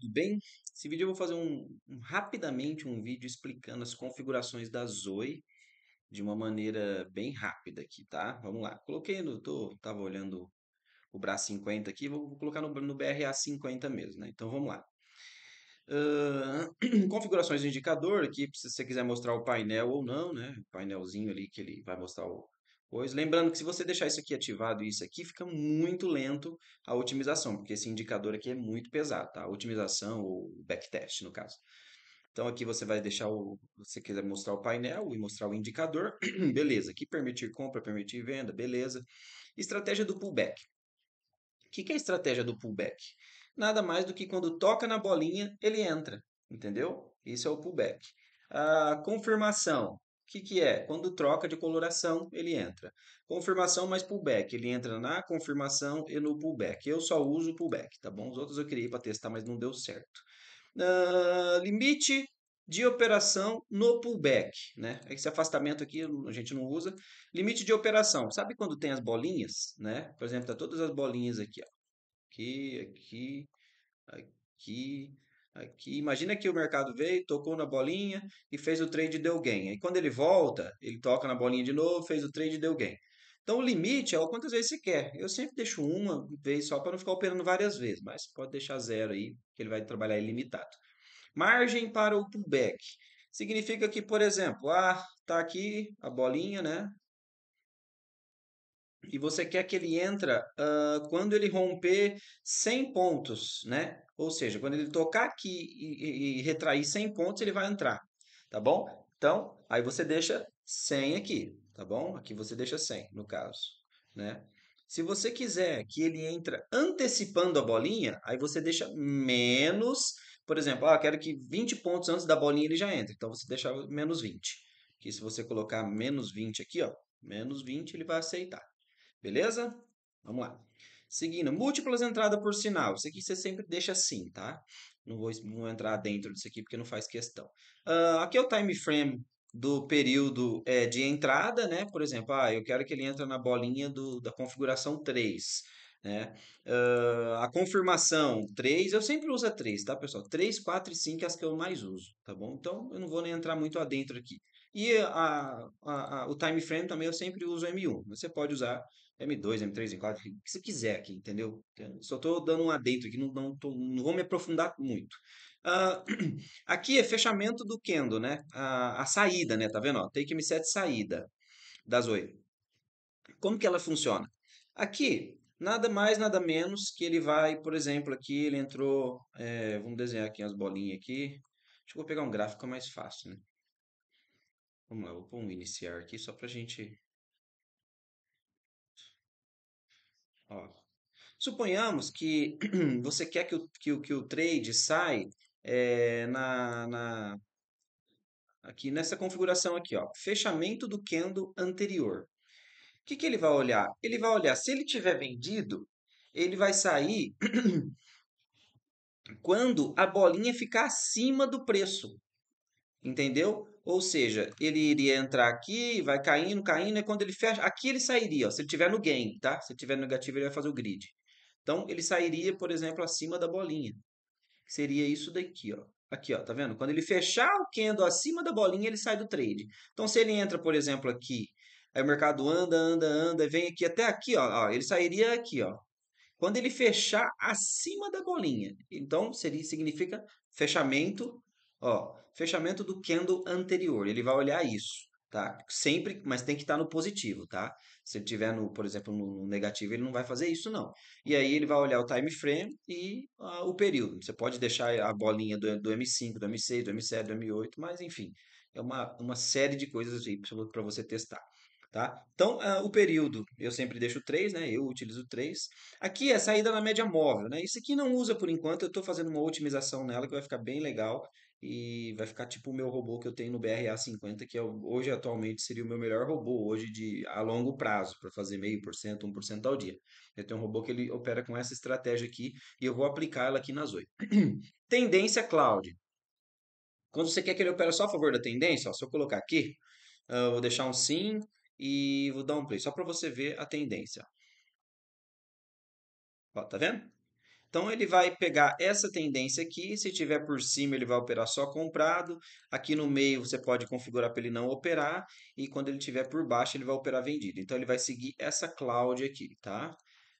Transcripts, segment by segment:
tudo bem? Esse vídeo eu vou fazer um, um, rapidamente um vídeo explicando as configurações da Zoe de uma maneira bem rápida aqui, tá? Vamos lá, coloquei no, tô, tava olhando o bra 50 aqui, vou, vou colocar no, no, BRA 50 mesmo, né? Então vamos lá. Uh, configurações do indicador aqui, se você quiser mostrar o painel ou não, né? O painelzinho ali que ele vai mostrar o, Lembrando que se você deixar isso aqui ativado e isso aqui, fica muito lento a otimização, porque esse indicador aqui é muito pesado, tá? A otimização ou backtest, no caso. Então aqui você vai deixar o. você quiser mostrar o painel e mostrar o indicador, beleza. Aqui permitir compra, permitir venda, beleza. Estratégia do pullback. O que, que é a estratégia do pullback? Nada mais do que quando toca na bolinha, ele entra. Entendeu? Isso é o pullback. A ah, confirmação. O que, que é? Quando troca de coloração, ele entra. Confirmação mais pullback, ele entra na confirmação e no pullback. Eu só uso pullback, tá bom? Os outros eu criei para testar, mas não deu certo. Uh, limite de operação no pullback, né? Esse afastamento aqui a gente não usa. Limite de operação, sabe quando tem as bolinhas, né? Por exemplo, tá todas as bolinhas aqui, ó. Aqui, aqui, aqui, Aqui, imagina que o mercado veio, tocou na bolinha e fez o trade e deu gain. Aí quando ele volta, ele toca na bolinha de novo, fez o trade e deu gain. Então o limite é o quantas vezes você quer. Eu sempre deixo uma vez só para não ficar operando várias vezes, mas pode deixar zero aí, que ele vai trabalhar ilimitado. Margem para o pullback. Significa que, por exemplo, ah, tá aqui a bolinha, né? E você quer que ele entra uh, quando ele romper 100 pontos, né? Ou seja, quando ele tocar aqui e, e, e retrair 100 pontos, ele vai entrar, tá bom? Então, aí você deixa 100 aqui, tá bom? Aqui você deixa 100, no caso, né? Se você quiser que ele entra antecipando a bolinha, aí você deixa menos, por exemplo, ah, quero que 20 pontos antes da bolinha ele já entre, então você deixa menos 20. Que se você colocar menos 20 aqui, ó, menos 20, ele vai aceitar. Beleza? Vamos lá. Seguindo, múltiplas entradas por sinal. Isso aqui você sempre deixa assim, tá? Não vou, não vou entrar dentro disso aqui porque não faz questão. Uh, aqui é o time frame do período é, de entrada, né? Por exemplo, ah, eu quero que ele entre na bolinha do, da configuração 3. Né? Uh, a confirmação 3, eu sempre uso a 3, tá, pessoal? 3, 4 e 5 é as que eu mais uso, tá bom? Então, eu não vou nem entrar muito adentro aqui. E a, a, a, o time frame também eu sempre uso M1, você pode usar M2, M3, M4, o que você quiser aqui, entendeu? Só estou dando um adentro aqui, não, não, tô, não vou me aprofundar muito. Uh, aqui é fechamento do Kendo, né? Uh, a saída, né? Tá vendo? Ó, take M7 saída da Zoe. Como que ela funciona? Aqui, nada mais, nada menos que ele vai, por exemplo, aqui ele entrou... É, vamos desenhar aqui as bolinhas aqui. Acho que eu vou pegar um gráfico mais fácil, né? Vamos lá, vou pôr um iniciar aqui só pra gente Ó. Suponhamos que você quer que o, que o, que o trade saia é, na, na, aqui nessa configuração aqui, ó, fechamento do candle anterior. O que, que ele vai olhar? Ele vai olhar, se ele tiver vendido, ele vai sair quando a bolinha ficar acima do preço. Entendeu? Ou seja, ele iria entrar aqui, vai caindo, caindo, e quando ele fecha, aqui ele sairia, ó, se ele tiver no gain, tá? Se ele tiver negativo, ele vai fazer o grid. Então, ele sairia, por exemplo, acima da bolinha. Seria isso daqui, ó. Aqui, ó, tá vendo? Quando ele fechar o candle acima da bolinha, ele sai do trade. Então, se ele entra, por exemplo, aqui, aí o mercado anda, anda, anda, vem aqui até aqui, ó, ó ele sairia aqui, ó. Quando ele fechar acima da bolinha, então seria significa fechamento, ó, fechamento do candle anterior. Ele vai olhar isso, tá? Sempre, mas tem que estar no positivo, tá? Se ele tiver no, por exemplo, no negativo, ele não vai fazer isso não. E aí ele vai olhar o time frame e uh, o período. Você pode deixar a bolinha do, do M5, do M6, do M7, do M8, mas enfim, é uma, uma série de coisas aí para você testar. Tá? Então, uh, o período, eu sempre deixo 3, né? Eu utilizo 3. Aqui é a saída na média móvel, né? Isso aqui não usa por enquanto, eu estou fazendo uma otimização nela que vai ficar bem legal e vai ficar tipo o meu robô que eu tenho no BRA50, que é, hoje atualmente seria o meu melhor robô, hoje de a longo prazo, para fazer meio por cento, um por cento ao dia. Eu tenho um robô que ele opera com essa estratégia aqui e eu vou aplicar ela aqui nas oito tendência cloud. Quando você quer que ele opere é só a favor da tendência, ó, se eu colocar aqui, ah, eu vou deixar um sim e vou dar um play, só para você ver a tendência. Ó, tá vendo? Então ele vai pegar essa tendência aqui, se tiver por cima ele vai operar só comprado, aqui no meio você pode configurar para ele não operar e quando ele tiver por baixo ele vai operar vendido. Então ele vai seguir essa cloud aqui, tá?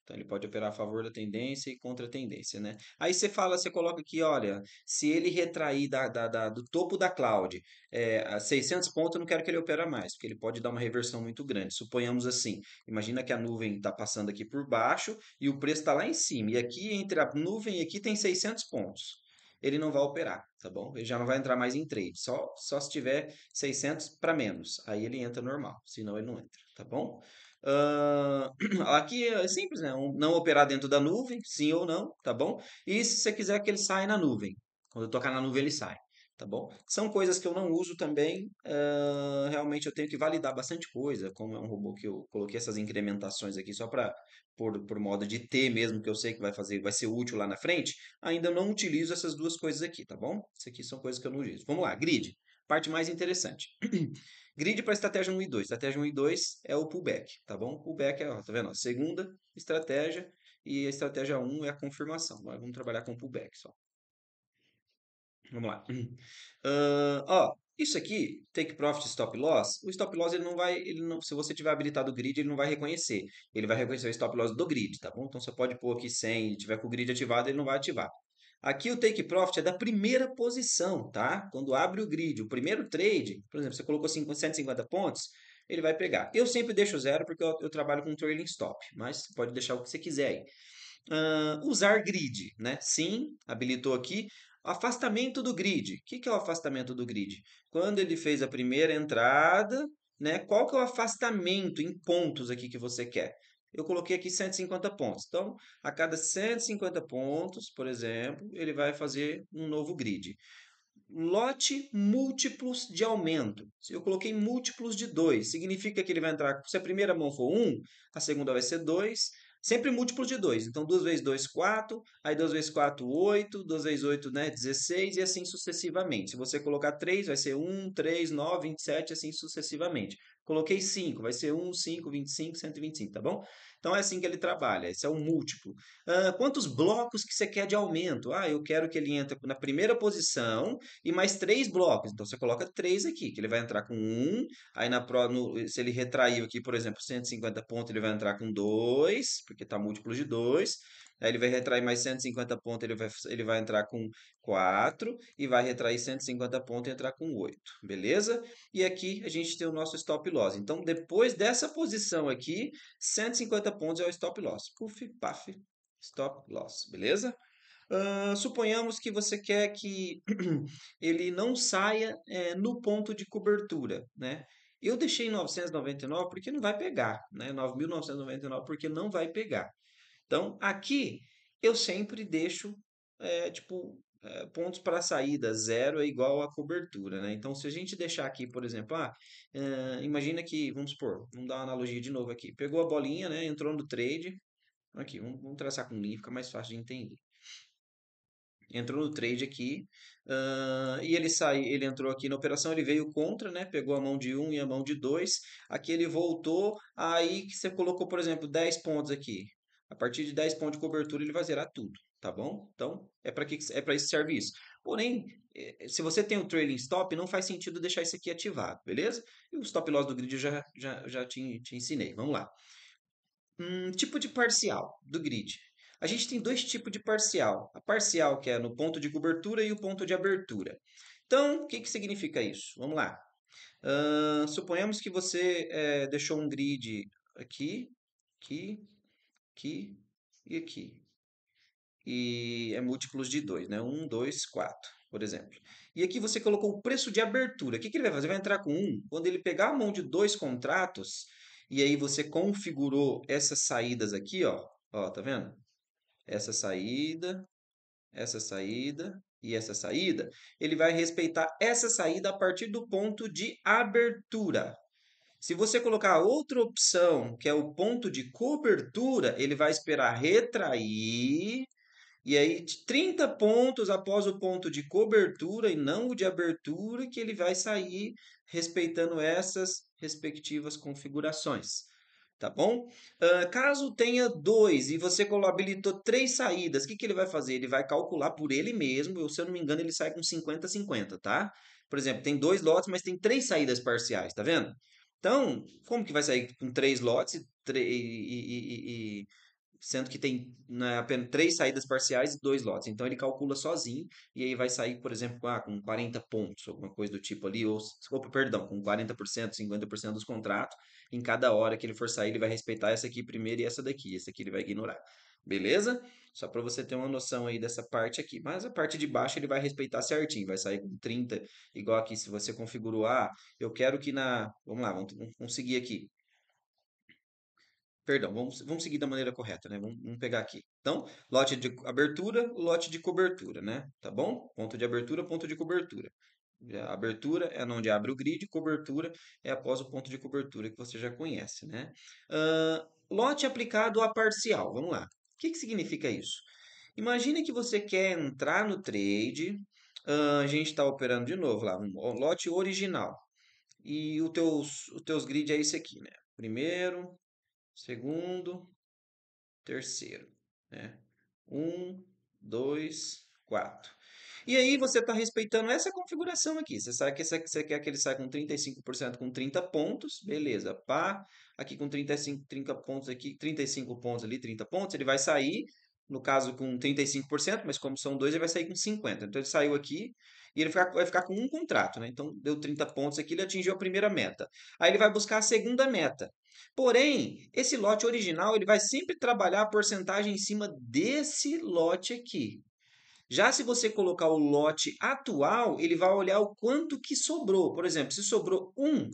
Então ele pode operar a favor da tendência e contra a tendência, né? Aí você fala, você coloca aqui, olha, se ele retrair da, da, da do topo da cloud é, a 600 pontos, eu não quero que ele opera mais, porque ele pode dar uma reversão muito grande. Suponhamos assim, imagina que a nuvem está passando aqui por baixo e o preço está lá em cima. E aqui, entre a nuvem e aqui, tem 600 pontos ele não vai operar, tá bom? Ele já não vai entrar mais em trade, só, só se tiver 600 para menos, aí ele entra normal, senão ele não entra, tá bom? Uh, aqui é simples, né? Um, não operar dentro da nuvem, sim ou não, tá bom? E se você quiser que ele saia na nuvem. Quando eu tocar na nuvem, ele sai, tá bom? São coisas que eu não uso também. Uh, realmente eu tenho que validar bastante coisa. Como é um robô que eu coloquei essas incrementações aqui só para por, por modo de ter mesmo, que eu sei que vai fazer, vai ser útil lá na frente, ainda não utilizo essas duas coisas aqui, tá bom? Isso aqui são coisas que eu não utilizo. Vamos lá, grid parte mais interessante. Grid para estratégia 1 e 2. Estratégia 1 e 2 é o pullback, tá bom? Pullback é, ó, tá vendo? Ó, segunda estratégia e a estratégia 1 é a confirmação. Agora vamos trabalhar com pullback só. Vamos lá. Uh, ó, isso aqui, take profit stop loss, o stop loss ele não vai, ele não, se você tiver habilitado o grid, ele não vai reconhecer. Ele vai reconhecer o stop loss do grid, tá bom? Então você pode pôr aqui 100, tiver com o grid ativado, ele não vai ativar. Aqui o take profit é da primeira posição, tá? Quando abre o grid, o primeiro trade, por exemplo, você colocou 150 pontos, ele vai pegar. Eu sempre deixo zero porque eu, eu trabalho com trailing stop, mas pode deixar o que você quiser aí. Uh, usar grid, né? Sim, habilitou aqui. Afastamento do grid. O que, que é o afastamento do grid? Quando ele fez a primeira entrada, né? Qual que é o afastamento em pontos aqui que você quer? eu coloquei aqui 150 pontos. Então, a cada 150 pontos, por exemplo, ele vai fazer um novo grid. Lote múltiplos de aumento. Eu coloquei múltiplos de 2, significa que ele vai entrar, se a primeira mão for 1, um, a segunda vai ser 2, sempre múltiplos de 2. Então, 2 vezes 2, 4, aí 2 vezes 4, 8, 2 vezes 8, né, 16, e assim sucessivamente. Se você colocar 3, vai ser 1, 3, 9, 27, assim sucessivamente. Coloquei 5, vai ser 1, 5, 25, 125, tá bom? Então é assim que ele trabalha, esse é o múltiplo. Uh, quantos blocos que você quer de aumento? Ah, eu quero que ele entre na primeira posição e mais três blocos. Então você coloca três aqui, que ele vai entrar com um, aí na, no, se ele retraiu aqui, por exemplo, 150 pontos, ele vai entrar com dois, porque está múltiplo de dois. Aí ele vai retrair mais 150 pontos, ele vai, ele vai entrar com 4 e vai retrair 150 pontos e entrar com 8, beleza? E aqui a gente tem o nosso stop loss. Então, depois dessa posição aqui, 150 pontos é o stop loss. Puf, paf, stop loss, beleza? Uh, suponhamos que você quer que ele não saia é, no ponto de cobertura, né? Eu deixei 999 porque não vai pegar, né? 9.999 porque não vai pegar. Então, aqui eu sempre deixo é, tipo é, pontos para saída, zero é igual a cobertura, né? Então, se a gente deixar aqui, por exemplo, ah, é, imagina que, vamos supor, vamos dar uma analogia de novo aqui, pegou a bolinha, né, entrou no trade, aqui, vamos, vamos traçar com linha, fica mais fácil de entender. Entrou no trade aqui, uh, e ele sai, ele entrou aqui na operação, ele veio contra, né? Pegou a mão de um e a mão de dois. Aqui ele voltou, aí que você colocou, por exemplo, 10 pontos aqui. A partir de 10 pontos de cobertura, ele vai zerar tudo, tá bom? Então, é para que é para isso serve isso. Porém, é, é, se você tem um trailing stop, não faz sentido deixar isso aqui ativado, beleza? E o stop loss do grid eu já, já, já te, te ensinei. Vamos lá. Hum, tipo de parcial do grid. A gente tem dois tipos de parcial. A parcial, que é no ponto de cobertura, e o ponto de abertura. Então, o que, que significa isso? Vamos lá. Uh, suponhamos que você é, deixou um grid aqui, aqui, aqui e aqui. E é múltiplos de 2, né? 1, 2, 4, por exemplo. E aqui você colocou o preço de abertura. O que, que ele vai fazer? vai entrar com 1. Um. Quando ele pegar a mão de dois contratos, e aí você configurou essas saídas aqui, ó. Ó, tá vendo? Essa saída, essa saída e essa saída. Ele vai respeitar essa saída a partir do ponto de abertura. Se você colocar outra opção, que é o ponto de cobertura, ele vai esperar retrair. E aí, 30 pontos após o ponto de cobertura e não o de abertura, que ele vai sair respeitando essas respectivas configurações tá bom? Uh, caso tenha dois e você habilitou três saídas, o que, que ele vai fazer? Ele vai calcular por ele mesmo, eu, se eu não me engano, ele sai com 50-50, tá? Por exemplo, tem dois lotes, mas tem três saídas parciais, tá vendo? Então, como que vai sair com três lotes e, e, e, sendo que tem né, apenas três saídas parciais e dois lotes? Então ele calcula sozinho e aí vai sair, por exemplo, ah, com 40 pontos, alguma coisa do tipo ali, ou opa, perdão, com 40%, 50% dos contratos. Em cada hora que ele for sair, ele vai respeitar essa aqui primeiro e essa daqui, essa aqui ele vai ignorar beleza? Só para você ter uma noção aí dessa parte aqui. Mas a parte de baixo ele vai respeitar certinho, vai sair com 30, igual aqui se você configurou, ah, eu quero que na... Vamos lá, vamos, vamos seguir aqui. Perdão, vamos, vamos seguir da maneira correta, né? Vamos, vamos pegar aqui. Então, lote de abertura, lote de cobertura, né? Tá bom? Ponto de abertura, ponto de cobertura. A abertura é onde abre o grid, cobertura é após o ponto de cobertura que você já conhece, né? Uh, lote aplicado a parcial, vamos lá. O que, que significa isso? Imagine que você quer entrar no trade, a gente está operando de novo lá, um lote original. E o teus, os teus grid é esse aqui, né? Primeiro, segundo, terceiro, né? Um, dois, quatro. E aí você está respeitando essa configuração aqui. Você sabe que você quer que ele saia com 35% com 30 pontos, beleza, pá. Aqui com 35, 30 pontos aqui, 35 pontos ali, 30 pontos, ele vai sair, no caso com 35%, mas como são dois, ele vai sair com 50%. Então ele saiu aqui e ele vai ficar, com um contrato, né? Então deu 30 pontos aqui, ele atingiu a primeira meta. Aí ele vai buscar a segunda meta. Porém, esse lote original ele vai sempre trabalhar a porcentagem em cima desse lote aqui. Já se você colocar o lote atual, ele vai olhar o quanto que sobrou. Por exemplo, se sobrou um,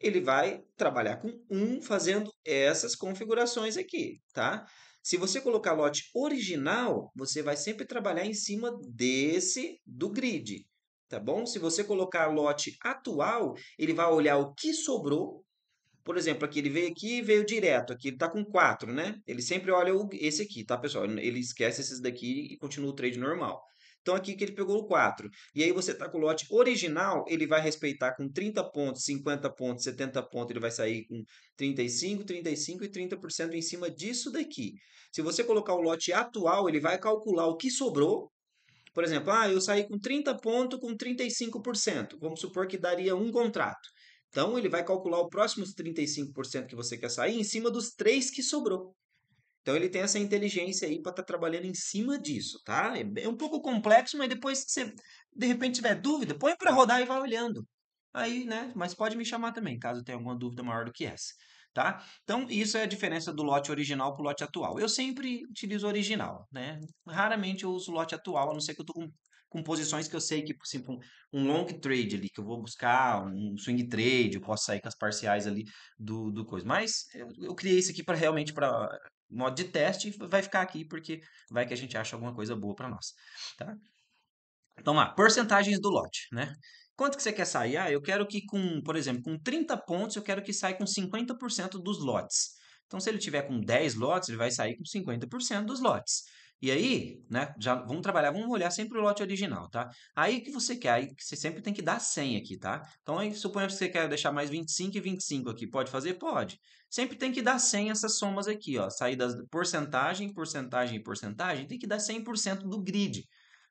ele vai trabalhar com um fazendo essas configurações aqui, tá? Se você colocar lote original, você vai sempre trabalhar em cima desse do grid, tá bom? Se você colocar lote atual, ele vai olhar o que sobrou por exemplo, aqui ele veio aqui e veio direto. Aqui ele está com 4, né? Ele sempre olha o, esse aqui, tá, pessoal? Ele esquece esses daqui e continua o trade normal. Então, aqui que ele pegou o 4. E aí você está com o lote original, ele vai respeitar com 30 pontos, 50 pontos, 70 pontos, ele vai sair com 35, 35 e 30% em cima disso daqui. Se você colocar o lote atual, ele vai calcular o que sobrou. Por exemplo, ah, eu saí com 30 pontos com 35%. Vamos supor que daria um contrato. Então, ele vai calcular os próximos 35% que você quer sair em cima dos três que sobrou. Então, ele tem essa inteligência aí para estar tá trabalhando em cima disso, tá? É um pouco complexo, mas depois que você, de repente, tiver dúvida, põe para rodar e vai olhando. Aí, né? Mas pode me chamar também, caso tenha alguma dúvida maior do que essa, tá? Então, isso é a diferença do lote original para o lote atual. Eu sempre utilizo o original, né? Raramente eu uso o lote atual, a não ser que eu estou com com posições que eu sei que, por assim, exemplo, um long trade ali, que eu vou buscar, um swing trade, eu posso sair com as parciais ali do, do coisa. Mas eu, eu criei isso aqui para realmente para modo de teste e vai ficar aqui porque vai que a gente acha alguma coisa boa para nós, tá? Então lá, porcentagens do lote, né? Quanto que você quer sair? Ah, eu quero que com, por exemplo, com 30 pontos, eu quero que saia com 50% dos lotes. Então, se ele tiver com 10 lotes, ele vai sair com 50% dos lotes. E aí, né, já vamos trabalhar, vamos olhar sempre o lote original, tá? Aí o que você quer, aí você sempre tem que dar 100 aqui, tá? Então, aí, suponha que você quer deixar mais 25 e 25 aqui, pode fazer? Pode. Sempre tem que dar 100 essas somas aqui, ó, sair porcentagem, porcentagem, e porcentagem, tem que dar 100% do grid,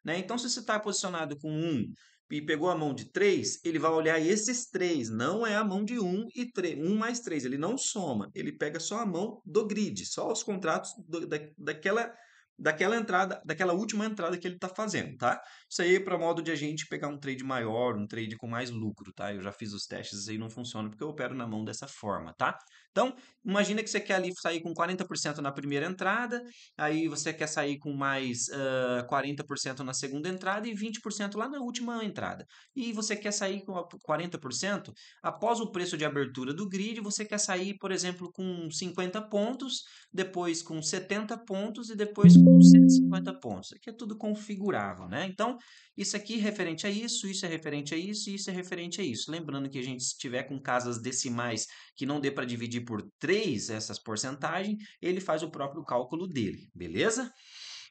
né? Então, se você está posicionado com 1 e pegou a mão de 3, ele vai olhar esses 3, não é a mão de 1 e 3, 1 mais 3, ele não soma, ele pega só a mão do grid, só os contratos do, da, daquela daquela entrada, daquela última entrada que ele está fazendo, tá? Isso aí é para modo de a gente pegar um trade maior, um trade com mais lucro, tá? Eu já fiz os testes, isso aí não funciona porque eu opero na mão dessa forma, tá? Então, imagina que você quer ali sair com 40% na primeira entrada, aí você quer sair com mais uh, 40% na segunda entrada e 20% lá na última entrada. E você quer sair com 40% após o preço de abertura do grid, você quer sair, por exemplo, com 50 pontos, depois com 70 pontos e depois com 150 pontos. Aqui é tudo configurável, né? Então, isso aqui é referente a isso, isso é referente a isso e isso é referente a isso. Lembrando que a gente, se tiver com casas decimais que não dê para dividir por 3 essas porcentagens, ele faz o próprio cálculo dele, beleza?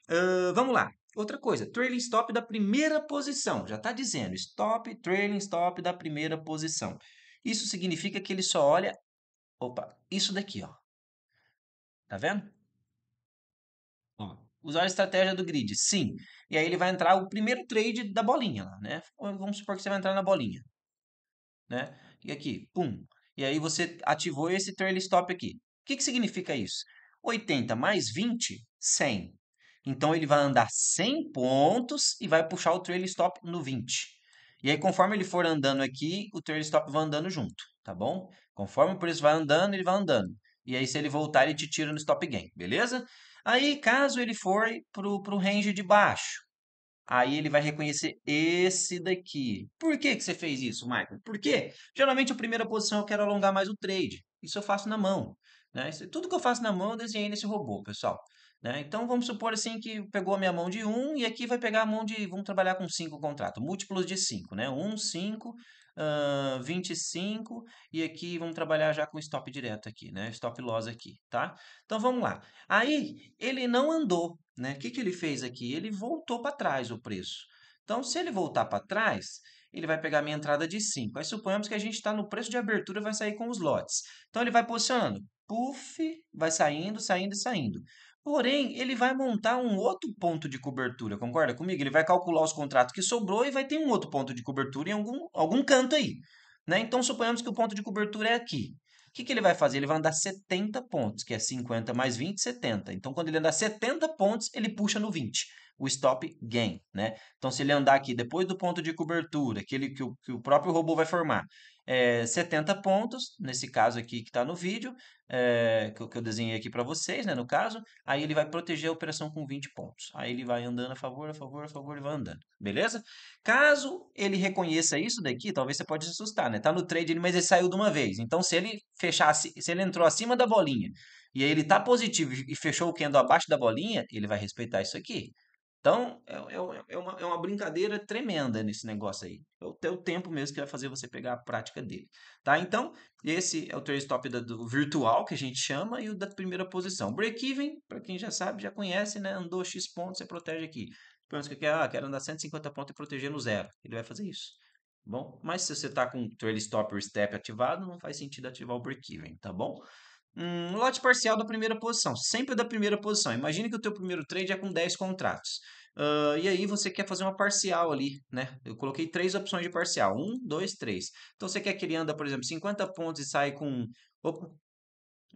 Uh, vamos lá. Outra coisa, trailing stop da primeira posição. Já está dizendo, stop, trailing stop da primeira posição. Isso significa que ele só olha. Opa, isso daqui, ó. Tá vendo? usar a estratégia do grid, sim. E aí ele vai entrar o primeiro trade da bolinha lá, né? Vamos supor que você vai entrar na bolinha, né? E aqui, pum. E aí você ativou esse trail stop aqui. O que, que significa isso? 80 mais 20, 100. Então ele vai andar 100 pontos e vai puxar o trail stop no 20. E aí conforme ele for andando aqui, o trail stop vai andando junto, tá bom? Conforme o preço vai andando, ele vai andando. E aí se ele voltar, ele te tira no stop gain, beleza? Aí, caso ele for para o range de baixo, aí ele vai reconhecer esse daqui. Por que, que você fez isso, Michael? Porque geralmente a primeira posição eu quero alongar mais o trade. Isso eu faço na mão. Né? Tudo que eu faço na mão eu desenhei nesse robô, pessoal. Né? Então vamos supor assim que pegou a minha mão de 1 um, e aqui vai pegar a mão de. Vamos trabalhar com 5 contrato, múltiplos de 5, né? 1, 5, uh, 25, e aqui vamos trabalhar já com stop direto aqui, né? Stop loss aqui, tá? Então vamos lá. Aí ele não andou, né? O que, que ele fez aqui? Ele voltou para trás o preço. Então, se ele voltar para trás, ele vai pegar a minha entrada de 5. Aí suponhamos que a gente está no preço de abertura e vai sair com os lotes. Então ele vai posicionando. Puff, vai saindo, saindo e saindo. Porém, ele vai montar um outro ponto de cobertura, concorda comigo? Ele vai calcular os contratos que sobrou e vai ter um outro ponto de cobertura em algum, algum canto aí. Né? Então, suponhamos que o ponto de cobertura é aqui. O que, que ele vai fazer? Ele vai andar 70 pontos, que é 50 mais 20, 70. Então, quando ele andar 70 pontos, ele puxa no 20, o stop gain. Né? Então, se ele andar aqui depois do ponto de cobertura aquele que, o, que o próprio robô vai formar, é, eh, 70 pontos, nesse caso aqui que está no vídeo, é, que, que, eu desenhei aqui para vocês, né, no caso, aí ele vai proteger a operação com 20 pontos. Aí ele vai andando a favor, a favor, a favor, ele vai andando, beleza? Caso ele reconheça isso daqui, talvez você pode se assustar, né? Tá no trade, mas ele saiu de uma vez. Então, se ele fechasse, se ele entrou acima da bolinha e aí ele tá positivo e fechou o candle abaixo da bolinha, ele vai respeitar isso aqui. Então, é, é, é, uma, é uma brincadeira tremenda nesse negócio aí. É, é o tempo mesmo que vai fazer você pegar a prática dele. Tá? Então, esse é o trade stop do virtual, que a gente chama, e o da primeira posição. Break-even, para quem já sabe, já conhece, né? Andou X pontos, você protege aqui. Pelo que quer, ah, quero andar 150 pontos e proteger no zero. Ele vai fazer isso. Tá bom, mas se você está com o trade stop ou step ativado, não faz sentido ativar o break-even, tá bom? um lote parcial da primeira posição, sempre da primeira posição. Imagine que o teu primeiro trade é com 10 contratos. Uh, e aí você quer fazer uma parcial ali, né? Eu coloquei três opções de parcial. Um, dois, três. Então você quer que ele anda, por exemplo, 50 pontos e sai com... Opa!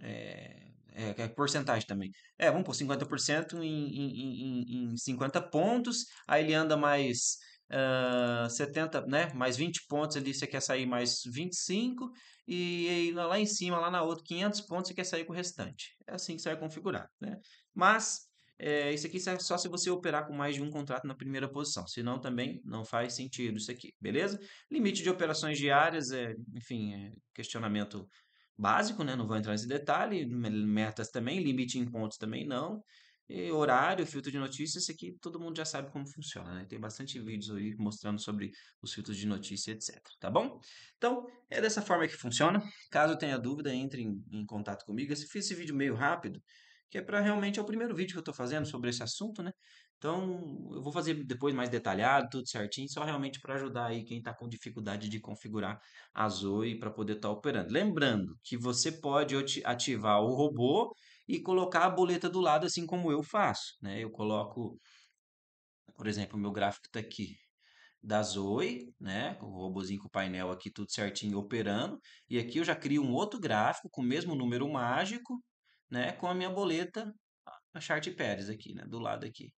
É... É, é, porcentagem também. É, vamos por 50% em, em, em, em 50 pontos, aí ele anda mais uh, ah, 70, né? Mais 20 pontos ali, você quer sair mais 25, e, e lá em cima, lá na outra, 500 pontos, você quer sair com o restante. É assim que você vai configurar, né? Mas, é, isso aqui é só se você operar com mais de um contrato na primeira posição, senão também não faz sentido isso aqui, beleza? Limite de operações diárias, é, enfim, é questionamento básico, né? Não vou entrar nesse detalhe, metas também, limite em pontos também não. E horário, filtro de notícias, aqui todo mundo já sabe como funciona, né? Tem bastante vídeos aí mostrando sobre os filtros de notícia, etc. Tá bom? Então, é dessa forma que funciona. Caso tenha dúvida, entre em, em contato comigo. Eu fiz esse vídeo meio rápido, que é para realmente é o primeiro vídeo que eu estou fazendo sobre esse assunto, né? Então, eu vou fazer depois mais detalhado, tudo certinho, só realmente para ajudar aí quem está com dificuldade de configurar a Zoe para poder estar tá operando. Lembrando que você pode ativar o robô e colocar a boleta do lado, assim como eu faço. Né? Eu coloco, por exemplo, meu gráfico está aqui da Zoe, né, o robozinho com o painel aqui tudo certinho operando, e aqui eu já crio um outro gráfico com o mesmo número mágico, né, com a minha boleta a Chart Pérez aqui, né, do lado aqui.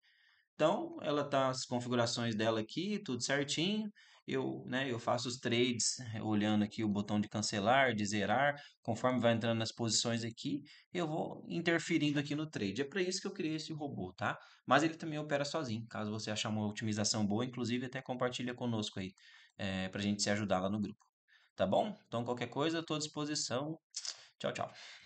Então, ela tá as configurações dela aqui, tudo certinho eu, né, eu faço os trades eh, olhando aqui o botão de cancelar, de zerar, conforme vai entrando nas posições aqui, eu vou interferindo aqui no trade. É para isso que eu criei esse robô, tá? Mas ele também opera sozinho, caso você achar uma otimização boa, inclusive até compartilha conosco aí, é, eh, para a gente se ajudar lá no grupo. Tá bom? Então qualquer coisa, estou à disposição. Tchau, tchau.